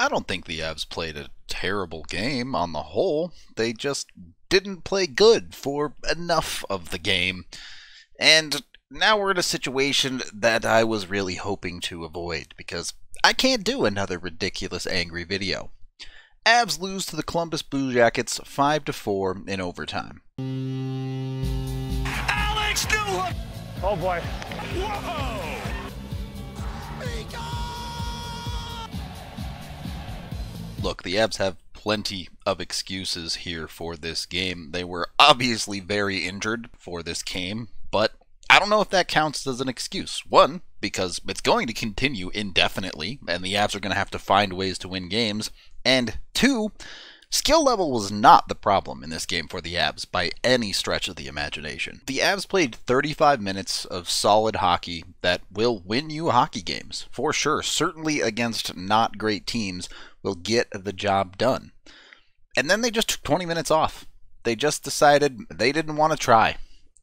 I don't think the Avs played a terrible game on the whole. They just didn't play good for enough of the game. And now we're in a situation that I was really hoping to avoid because I can't do another ridiculous angry video. Avs lose to the Columbus Blue Jackets 5 to 4 in overtime. Alex Newhook. Oh boy. Whoa! look, the Abs have plenty of excuses here for this game. They were obviously very injured for this game, but I don't know if that counts as an excuse. One, because it's going to continue indefinitely, and the Abs are going to have to find ways to win games. And two, Skill level was not the problem in this game for the Abs by any stretch of the imagination. The Abs played 35 minutes of solid hockey that will win you hockey games, for sure, certainly against not great teams, will get the job done. And then they just took 20 minutes off. They just decided they didn't want to try.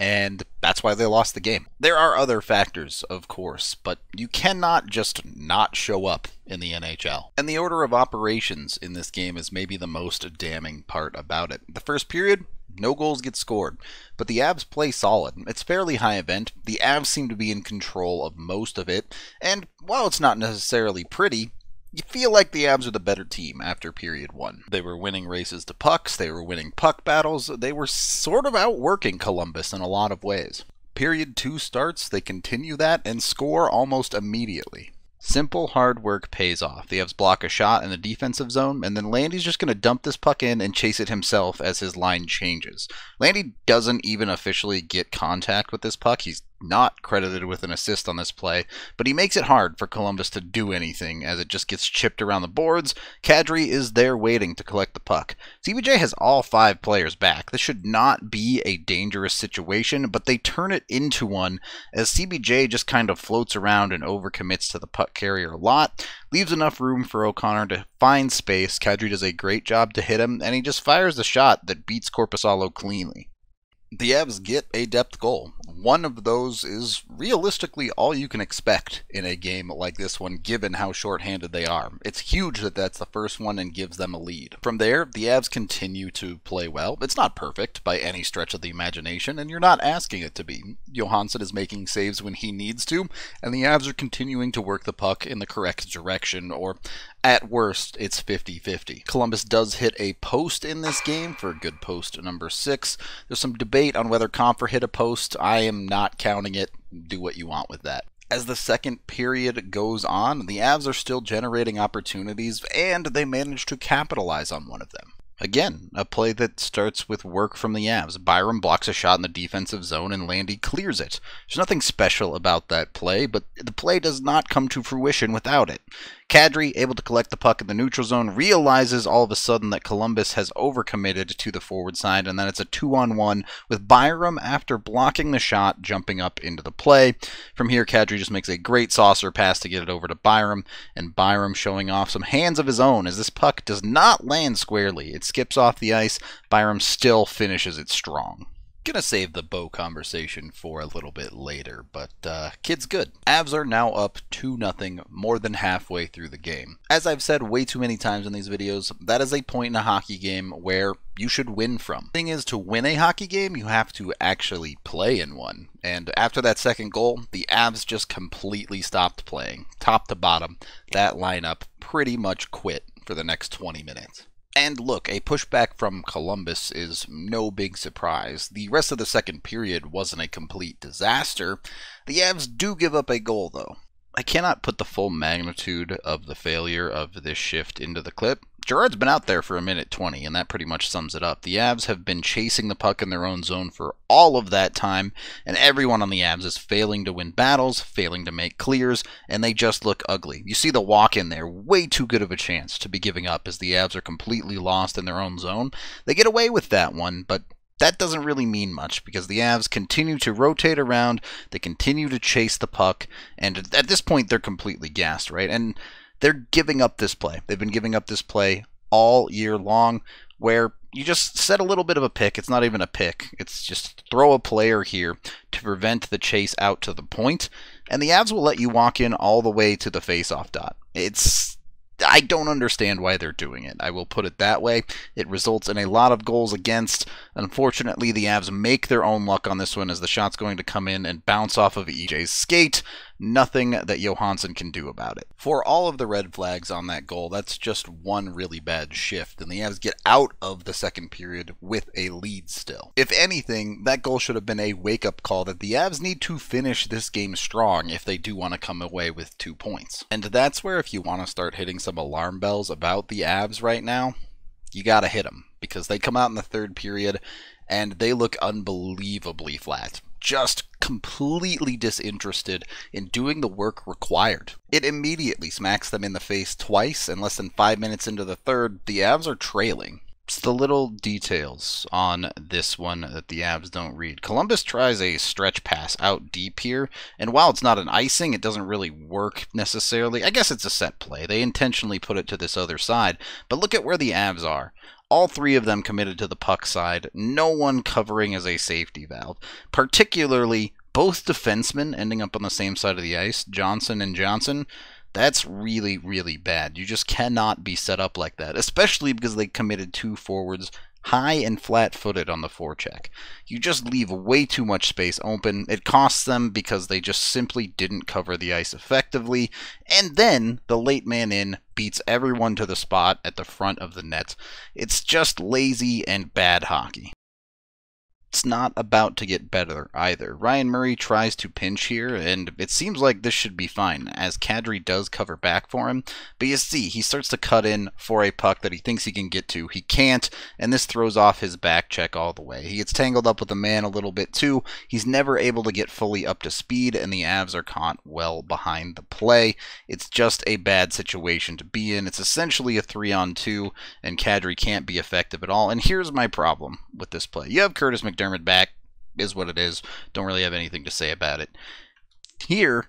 And that's why they lost the game. There are other factors, of course, but you cannot just not show up in the NHL. And the order of operations in this game is maybe the most damning part about it. The first period, no goals get scored, but the Avs play solid. It's fairly high event. The Avs seem to be in control of most of it, and while it's not necessarily pretty, you feel like the Avs are the better team after period one. They were winning races to pucks, they were winning puck battles, they were sort of outworking Columbus in a lot of ways. Period two starts, they continue that and score almost immediately. Simple hard work pays off. The Evs block a shot in the defensive zone, and then Landy's just going to dump this puck in and chase it himself as his line changes. Landy doesn't even officially get contact with this puck. He's not credited with an assist on this play, but he makes it hard for Columbus to do anything as it just gets chipped around the boards. Kadri is there waiting to collect the puck. CBJ has all five players back. This should not be a dangerous situation, but they turn it into one as CBJ just kind of floats around and overcommits to the puck carrier a lot, leaves enough room for O'Connor to find space. Kadri does a great job to hit him, and he just fires the shot that beats Corpusalo cleanly the Evs get a depth goal one of those is realistically all you can expect in a game like this one, given how shorthanded they are. It's huge that that's the first one and gives them a lead. From there, the Avs continue to play well. It's not perfect by any stretch of the imagination, and you're not asking it to be. Johansson is making saves when he needs to, and the Avs are continuing to work the puck in the correct direction, or at worst, it's 50 50. Columbus does hit a post in this game for good post number six. There's some debate on whether Comfer hit a post. I am am not counting it. Do what you want with that. As the second period goes on, the Avs are still generating opportunities and they manage to capitalize on one of them. Again, a play that starts with work from the Avs. Byram blocks a shot in the defensive zone and Landy clears it. There's nothing special about that play, but the play does not come to fruition without it. Kadri, able to collect the puck in the neutral zone, realizes all of a sudden that Columbus has overcommitted to the forward side, and then it's a two on one with Byram after blocking the shot, jumping up into the play. From here, Kadri just makes a great saucer pass to get it over to Byram, and Byram showing off some hands of his own as this puck does not land squarely. It skips off the ice. Byram still finishes it strong. Gonna save the bow conversation for a little bit later, but uh, kid's good. Avs are now up 2 nothing, more than halfway through the game. As I've said way too many times in these videos, that is a point in a hockey game where you should win from. Thing is, to win a hockey game, you have to actually play in one. And after that second goal, the Avs just completely stopped playing. Top to bottom, that lineup pretty much quit for the next 20 minutes. And look, a pushback from Columbus is no big surprise. The rest of the second period wasn't a complete disaster. The Avs do give up a goal, though. I cannot put the full magnitude of the failure of this shift into the clip, Gerard's been out there for a minute 20, and that pretty much sums it up. The Avs have been chasing the puck in their own zone for all of that time, and everyone on the Avs is failing to win battles, failing to make clears, and they just look ugly. You see the walk in there, way too good of a chance to be giving up as the Avs are completely lost in their own zone. They get away with that one, but that doesn't really mean much because the Avs continue to rotate around, they continue to chase the puck, and at this point they're completely gassed, right? And they're giving up this play. They've been giving up this play all year long, where you just set a little bit of a pick. It's not even a pick. It's just throw a player here to prevent the chase out to the point, and the Avs will let you walk in all the way to the faceoff dot. It's I don't understand why they're doing it. I will put it that way. It results in a lot of goals against. Unfortunately, the Avs make their own luck on this one as the shot's going to come in and bounce off of EJ's skate nothing that Johansson can do about it. For all of the red flags on that goal, that's just one really bad shift, and the Avs get out of the second period with a lead still. If anything, that goal should have been a wake up call that the Avs need to finish this game strong if they do want to come away with two points. And that's where, if you want to start hitting some alarm bells about the Avs right now, you got to hit them because they come out in the third period and they look unbelievably flat just completely disinterested in doing the work required. It immediately smacks them in the face twice, and less than five minutes into the third, the abs are trailing. It's the little details on this one that the abs don't read. Columbus tries a stretch pass out deep here, and while it's not an icing, it doesn't really work necessarily. I guess it's a set play. They intentionally put it to this other side, but look at where the abs are all three of them committed to the puck side, no one covering as a safety valve. Particularly both defensemen ending up on the same side of the ice, Johnson and Johnson. That's really, really bad. You just cannot be set up like that, especially because they committed two forwards high and flat footed on the forecheck. You just leave way too much space open. It costs them because they just simply didn't cover the ice effectively. And then the late man in beats everyone to the spot at the front of the net. It's just lazy and bad hockey it's not about to get better either. Ryan Murray tries to pinch here, and it seems like this should be fine, as Kadri does cover back for him. But you see, he starts to cut in for a puck that he thinks he can get to. He can't, and this throws off his back check all the way. He gets tangled up with the man a little bit too. He's never able to get fully up to speed, and the Avs are caught well behind the play. It's just a bad situation to be in. It's essentially a three on two, and Kadri can't be effective at all. And here's my problem with this play. You have Curtis McDermott McDermott back is what it is. Don't really have anything to say about it. Here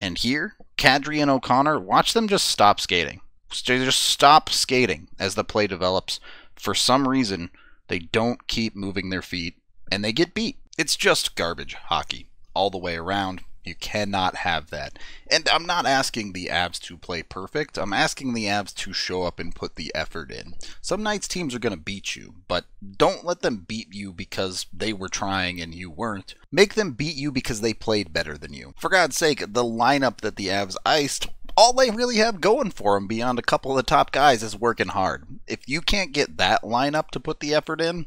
and here, Kadri and O'Connor, watch them just stop skating. Just stop skating as the play develops. For some reason, they don't keep moving their feet and they get beat. It's just garbage hockey all the way around. You cannot have that. And I'm not asking the Avs to play perfect. I'm asking the Avs to show up and put the effort in. Some nights teams are going to beat you, but don't let them beat you because they were trying and you weren't. Make them beat you because they played better than you. For God's sake, the lineup that the Avs iced all they really have going for them beyond a couple of the top guys is working hard. If you can't get that lineup to put the effort in,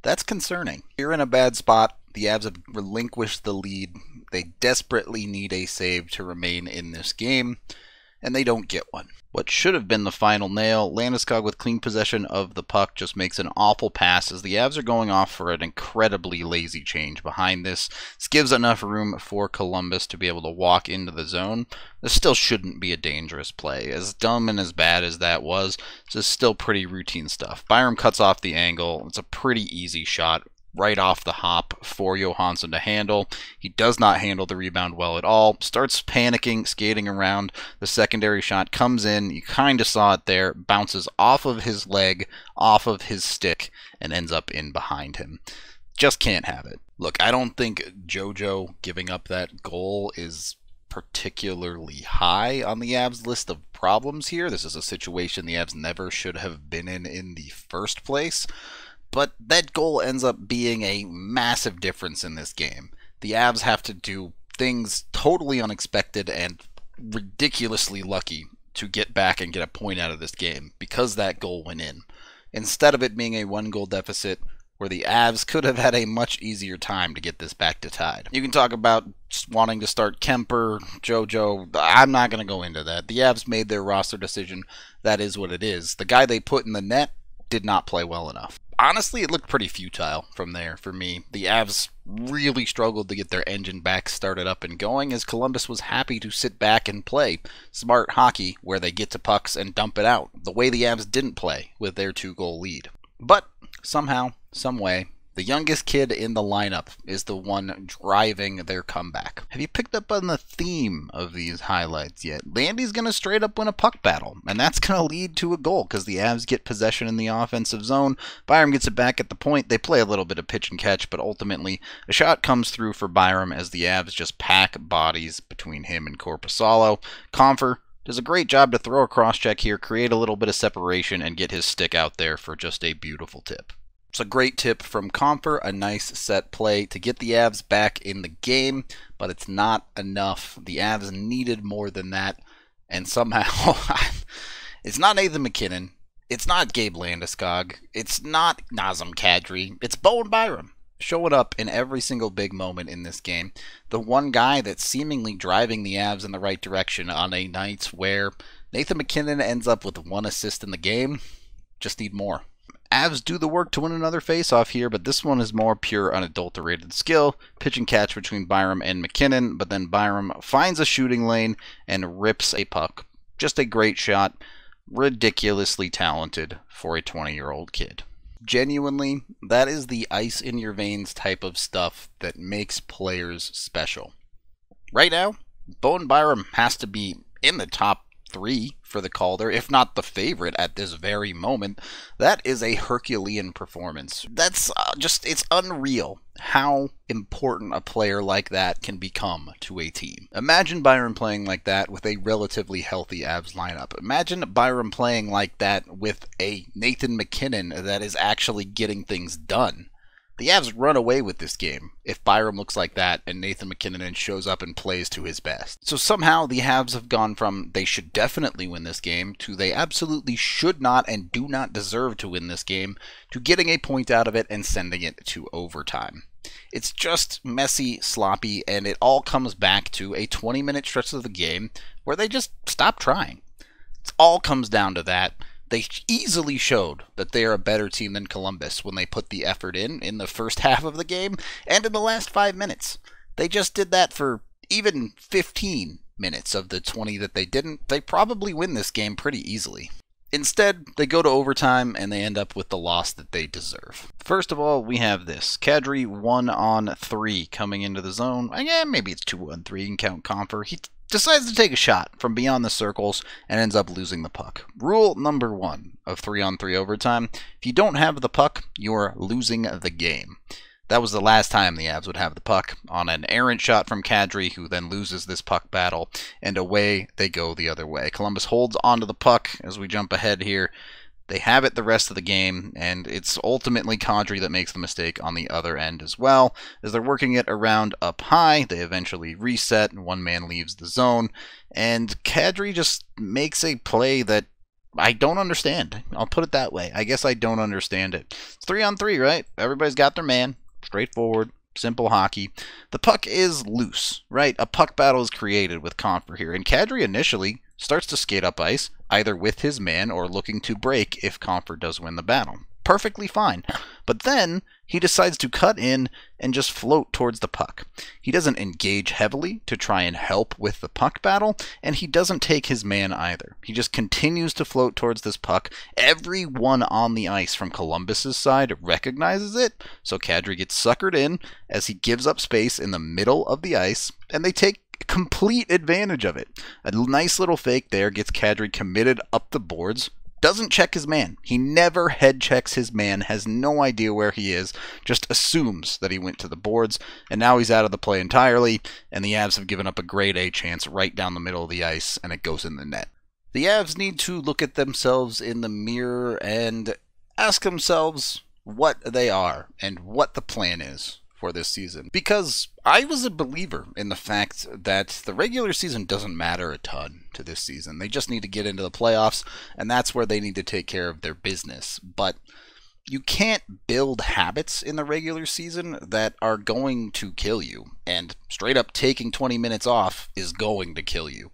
that's concerning. You're in a bad spot the Abs have relinquished the lead. They desperately need a save to remain in this game, and they don't get one. What should have been the final nail, Landeskog with clean possession of the puck just makes an awful pass as the Abs are going off for an incredibly lazy change behind this. This gives enough room for Columbus to be able to walk into the zone. This still shouldn't be a dangerous play. As dumb and as bad as that was, this is still pretty routine stuff. Byram cuts off the angle. It's a pretty easy shot right off the hop for Johansson to handle. He does not handle the rebound well at all. Starts panicking, skating around. The secondary shot comes in. You kind of saw it there. Bounces off of his leg, off of his stick, and ends up in behind him. Just can't have it. Look, I don't think JoJo giving up that goal is particularly high on the Avs list of problems here. This is a situation the Avs never should have been in in the first place. But that goal ends up being a massive difference in this game. The Avs have to do things totally unexpected and ridiculously lucky to get back and get a point out of this game because that goal went in. Instead of it being a one goal deficit, where the Avs could have had a much easier time to get this back to tied. You can talk about wanting to start Kemper, JoJo. I'm not going to go into that. The Avs made their roster decision. That is what it is. The guy they put in the net did not play well enough honestly, it looked pretty futile from there for me. The Avs really struggled to get their engine back started up and going as Columbus was happy to sit back and play smart hockey where they get to pucks and dump it out, the way the Avs didn't play with their two goal lead. But somehow, someway, the youngest kid in the lineup is the one driving their comeback. Have you picked up on the theme of these highlights yet? Landy's going to straight up win a puck battle, and that's going to lead to a goal because the Avs get possession in the offensive zone. Byram gets it back at the point. They play a little bit of pitch and catch, but ultimately a shot comes through for Byram as the Avs just pack bodies between him and Corpusalo. Comfer does a great job to throw a cross check here, create a little bit of separation, and get his stick out there for just a beautiful tip. It's a great tip from Comfort, a nice set play to get the Avs back in the game, but it's not enough. The Avs needed more than that, and somehow it's not Nathan McKinnon, it's not Gabe Landeskog, it's not Nazem Kadri, it's Bowen Byram showing up in every single big moment in this game. The one guy that's seemingly driving the Avs in the right direction on a night where Nathan McKinnon ends up with one assist in the game. Just need more. Avs do the work to win another faceoff here, but this one is more pure unadulterated skill. Pitch and catch between Byram and McKinnon, but then Byram finds a shooting lane and rips a puck. Just a great shot. Ridiculously talented for a 20 year old kid. Genuinely, that is the ice in your veins type of stuff that makes players special. Right now, and Byram has to be in the top three for the Calder, if not the favorite at this very moment. That is a Herculean performance. That's uh, just, it's unreal how important a player like that can become to a team. Imagine Byron playing like that with a relatively healthy Abs lineup. Imagine Byron playing like that with a Nathan McKinnon that is actually getting things done. The Avs run away with this game if Byram looks like that and Nathan McKinnon shows up and plays to his best. So somehow the Habs have gone from they should definitely win this game to they absolutely should not and do not deserve to win this game to getting a point out of it and sending it to overtime. It's just messy, sloppy, and it all comes back to a 20 minute stretch of the game where they just stop trying. It all comes down to that they easily showed that they are a better team than Columbus when they put the effort in in the first half of the game and in the last five minutes. They just did that for even 15 minutes of the 20 that they didn't. They probably win this game pretty easily. Instead, they go to overtime and they end up with the loss that they deserve. First of all, we have this Kadri 1 on 3 coming into the zone. Yeah, maybe it's 2 on 3. You can count Comfer. He decides to take a shot from beyond the circles and ends up losing the puck. Rule number one of three on three overtime if you don't have the puck, you're losing the game. That was the last time the Avs would have the puck on an errant shot from Kadri, who then loses this puck battle, and away they go the other way. Columbus holds onto the puck as we jump ahead here they have it the rest of the game, and it's ultimately Kadri that makes the mistake on the other end as well. As they're working it around up high, they eventually reset, and one man leaves the zone. And Kadri just makes a play that I don't understand. I'll put it that way. I guess I don't understand it. It's three on three, right? Everybody's got their man. Straightforward simple hockey. The puck is loose, right? A puck battle is created with Confer here, and Kadri initially starts to skate up ice, either with his men or looking to break if Comfort does win the battle. Perfectly fine. But then he decides to cut in and just float towards the puck. He doesn't engage heavily to try and help with the puck battle, and he doesn't take his man either. He just continues to float towards this puck. Everyone on the ice from Columbus's side recognizes it, so Kadri gets suckered in as he gives up space in the middle of the ice, and they take complete advantage of it. A nice little fake there gets Kadri committed up the boards. Doesn't check his man. He never head checks his man, has no idea where he is, just assumes that he went to the boards, and now he's out of the play entirely, and the Avs have given up a grade A chance right down the middle of the ice, and it goes in the net. The Avs need to look at themselves in the mirror and ask themselves what they are and what the plan is for this season because I was a believer in the fact that the regular season doesn't matter a ton to this season. They just need to get into the playoffs, and that's where they need to take care of their business. But you can't build habits in the regular season that are going to kill you, and straight up taking 20 minutes off is going to kill you.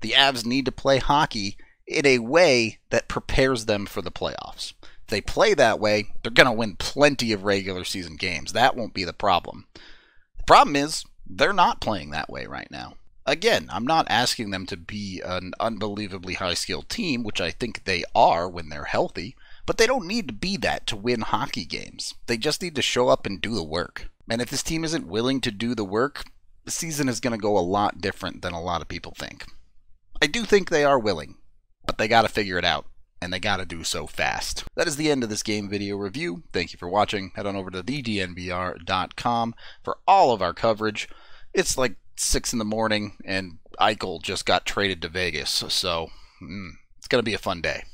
The Avs need to play hockey in a way that prepares them for the playoffs they play that way, they're going to win plenty of regular season games. That won't be the problem. The problem is they're not playing that way right now. Again, I'm not asking them to be an unbelievably high skilled team, which I think they are when they're healthy, but they don't need to be that to win hockey games. They just need to show up and do the work. And if this team isn't willing to do the work, the season is going to go a lot different than a lot of people think. I do think they are willing, but they got to figure it out and they gotta do so fast. That is the end of this game video review. Thank you for watching. Head on over to thednbr.com for all of our coverage. It's like 6 in the morning, and Eichel just got traded to Vegas, so mm, it's gonna be a fun day.